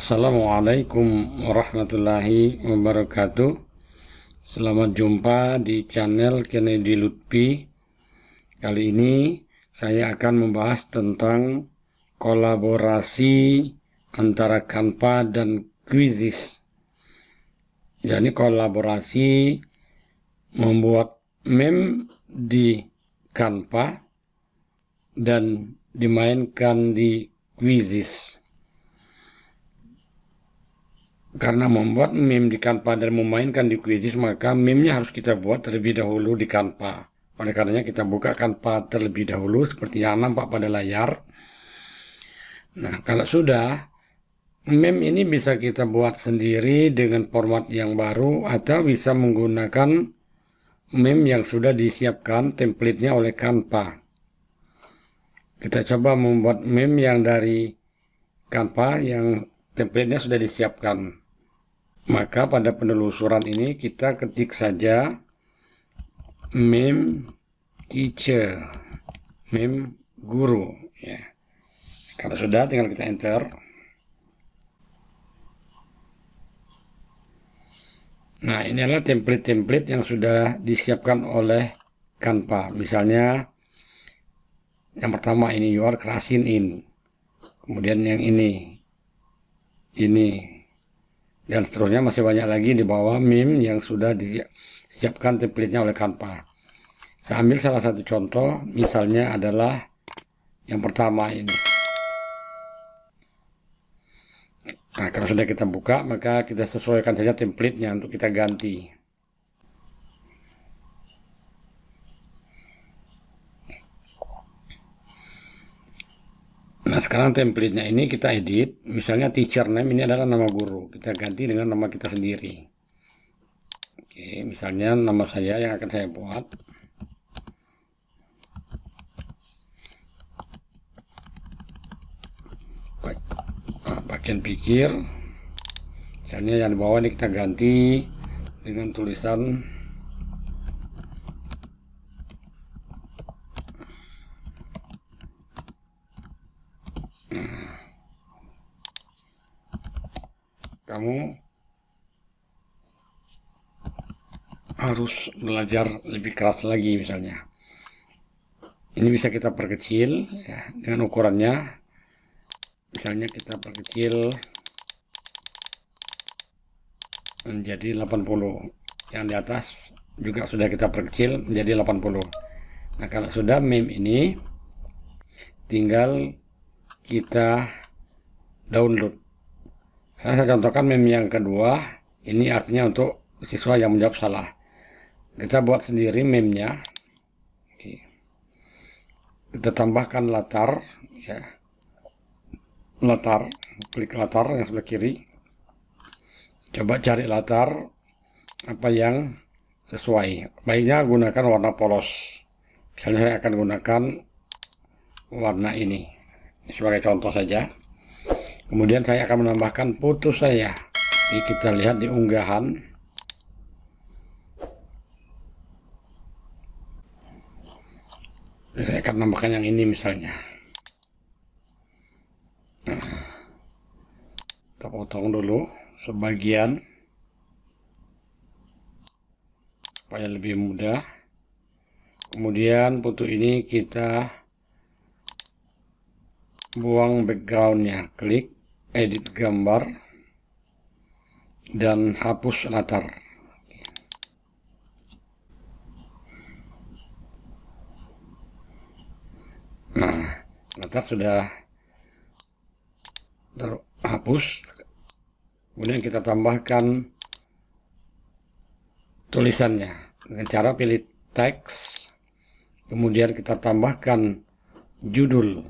Assalamualaikum warahmatullahi wabarakatuh Selamat jumpa di channel Kennedy Lutfi Kali ini saya akan membahas tentang kolaborasi antara Canva dan Quizzes Jadi kolaborasi membuat meme di Canva dan dimainkan di Quizzes karena membuat meme di Canva dan memainkan di Quidditch, maka meme-nya harus kita buat terlebih dahulu di Canva. Oleh karenanya kita buka Canva terlebih dahulu seperti yang nampak pada layar. Nah, kalau sudah, meme ini bisa kita buat sendiri dengan format yang baru atau bisa menggunakan meme yang sudah disiapkan template nya oleh Canva. Kita coba membuat meme yang dari Canva yang template nya sudah disiapkan. Maka pada penelusuran ini kita ketik saja meme teacher, meme guru. Ya. Kalau sudah tinggal kita enter. Nah ini adalah template-template yang sudah disiapkan oleh Canva. Misalnya yang pertama ini you are crashing in. Kemudian yang ini. Ini dan seterusnya masih banyak lagi di bawah mim yang sudah disiapkan template-nya oleh Canva. Saya ambil salah satu contoh, misalnya adalah yang pertama ini. Nah, kalau sudah kita buka, maka kita sesuaikan saja template-nya untuk kita ganti. Nah, sekarang templatenya ini kita edit. Misalnya teacher name ini adalah nama guru. Kita ganti dengan nama kita sendiri. Oke, misalnya nama saya yang akan saya buat. Ah, bagian pikir. Misalnya yang di bawah ini kita ganti dengan tulisan harus belajar lebih keras lagi misalnya. Ini bisa kita perkecil ya, dengan ukurannya. Misalnya kita perkecil menjadi 80. Yang di atas juga sudah kita perkecil menjadi 80. Nah, kalau sudah meme ini tinggal kita download. Saya, contohkan meme yang kedua, ini artinya untuk siswa yang menjawab salah kita buat sendiri memnya nya kita tambahkan latar ya latar klik latar yang sebelah kiri coba cari latar apa yang sesuai baiknya gunakan warna polos misalnya saya akan gunakan warna ini sebagai contoh saja kemudian saya akan menambahkan putus saya Jadi kita lihat di unggahan saya akan tambahkan yang ini misalnya nah, kita potong dulu sebagian supaya lebih mudah kemudian foto ini kita buang backgroundnya klik edit gambar dan hapus latar Nah, kontrak sudah terhapus. Kemudian kita tambahkan tulisannya dengan cara pilih teks. Kemudian kita tambahkan judul.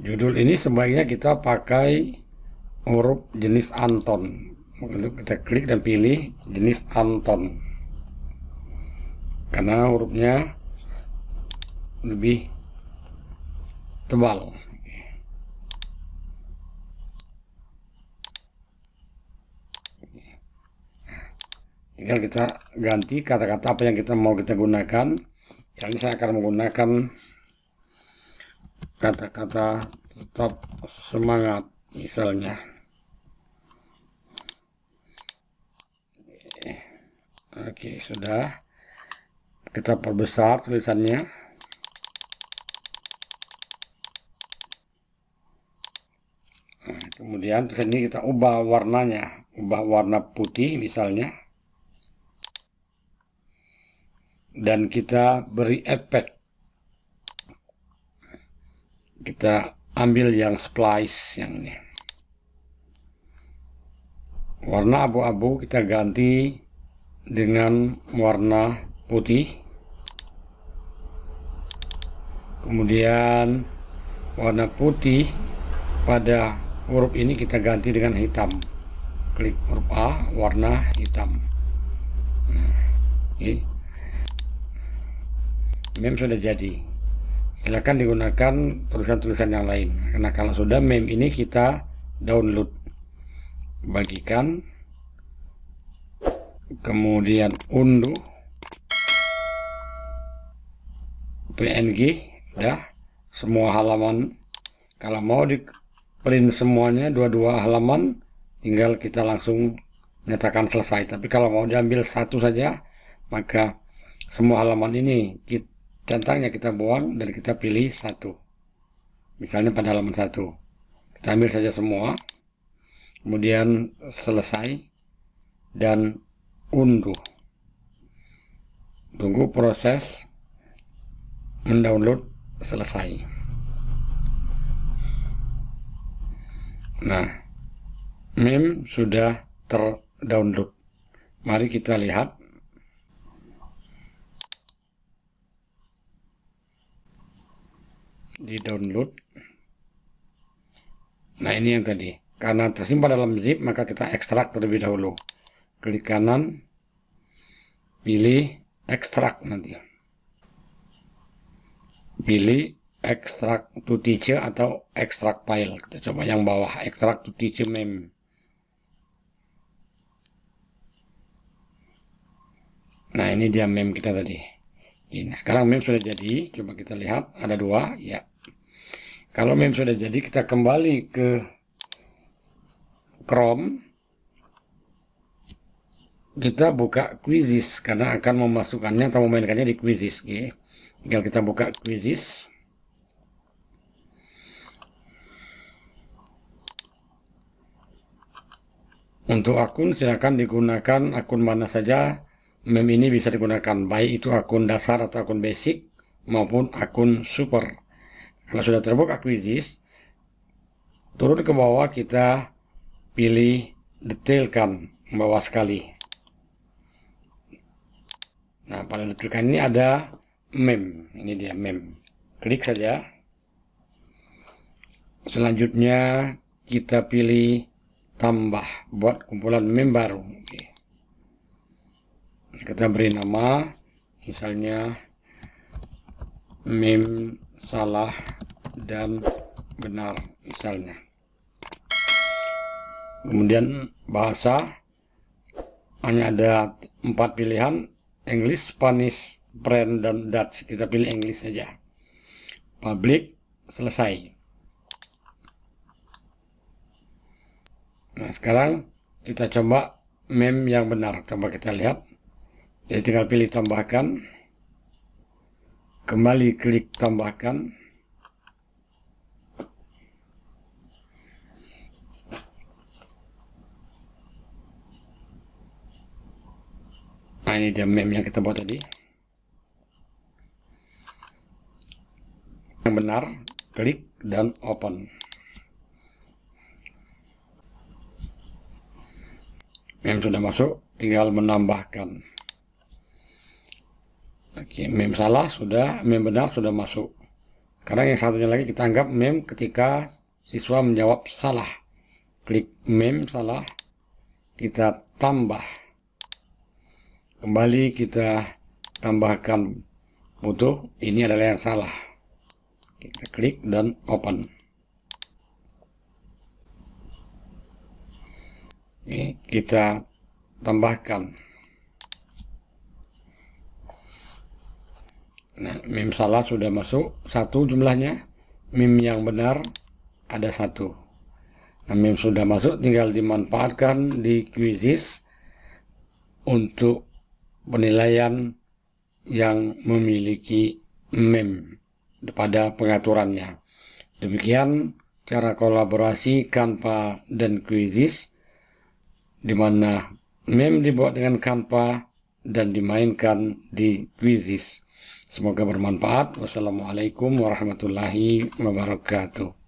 Judul ini sebaiknya kita pakai huruf jenis Anton untuk kita klik dan pilih jenis Anton karena hurufnya lebih tebal tinggal kita ganti kata-kata apa yang kita mau kita gunakan yang saya akan menggunakan kata-kata tetap semangat misalnya Oke, sudah. Kita perbesar tulisannya. Nah, kemudian tulisan ini kita ubah warnanya. Ubah warna putih misalnya. Dan kita beri efek. Kita ambil yang splice yang ini. Warna abu-abu kita ganti dengan warna putih kemudian warna putih pada huruf ini kita ganti dengan hitam klik huruf A warna hitam nah, ini mem sudah jadi silahkan digunakan tulisan-tulisan yang lain karena kalau sudah mem ini kita download bagikan kemudian unduh png dah semua halaman kalau mau di print semuanya dua-dua halaman tinggal kita langsung nyatakan selesai tapi kalau mau diambil satu saja maka semua halaman ini centangnya kita buang dan kita pilih satu misalnya pada halaman satu kita ambil saja semua kemudian selesai dan unduh tunggu proses mendownload selesai nah mem sudah terdownload mari kita lihat di download nah ini yang tadi karena tersimpan dalam zip maka kita ekstrak terlebih dahulu klik kanan, pilih ekstrak nanti. Pilih ekstrak to teacher atau ekstrak file. Kita coba yang bawah, ekstrak to teacher mem. Nah, ini dia mem kita tadi. Ini sekarang mem sudah jadi. Coba kita lihat, ada dua, ya. Kalau mem sudah jadi, kita kembali ke Chrome kita buka quizzes karena akan memasukkannya atau memainkannya di quizzes. Okay. Tinggal kita buka quizzes. Untuk akun silahkan digunakan akun mana saja mem ini bisa digunakan baik itu akun dasar atau akun basic maupun akun super. Kalau sudah terbuka quizzes, turun ke bawah kita pilih detailkan bawah sekali Nah, pada detik ini ada mem. Ini dia mem. Klik saja. Selanjutnya kita pilih tambah buat kumpulan mem baru. Kita beri nama misalnya mem salah dan benar misalnya. Kemudian bahasa hanya ada empat pilihan English, Spanish, brand dan Dutch. Kita pilih English saja. Public, selesai. Nah, sekarang kita coba meme yang benar. Coba kita lihat. Jadi tinggal pilih tambahkan. Kembali klik tambahkan. ini dia meme yang kita buat tadi. Yang benar, klik dan open. Meme sudah masuk, tinggal menambahkan. Oke, meme salah sudah, meme benar sudah masuk. Karena yang satunya lagi kita anggap meme ketika siswa menjawab salah. Klik meme salah, kita tambah kembali kita tambahkan butuh ini adalah yang salah kita klik dan open ini kita tambahkan nah mim salah sudah masuk satu jumlahnya mim yang benar ada satu nah, mim sudah masuk tinggal dimanfaatkan di quizzes untuk penilaian yang memiliki mem pada pengaturannya. Demikian cara kolaborasi Canva dan Quizzes, di mana mem dibuat dengan Canva dan dimainkan di Quizzes. Semoga bermanfaat. Wassalamualaikum warahmatullahi wabarakatuh.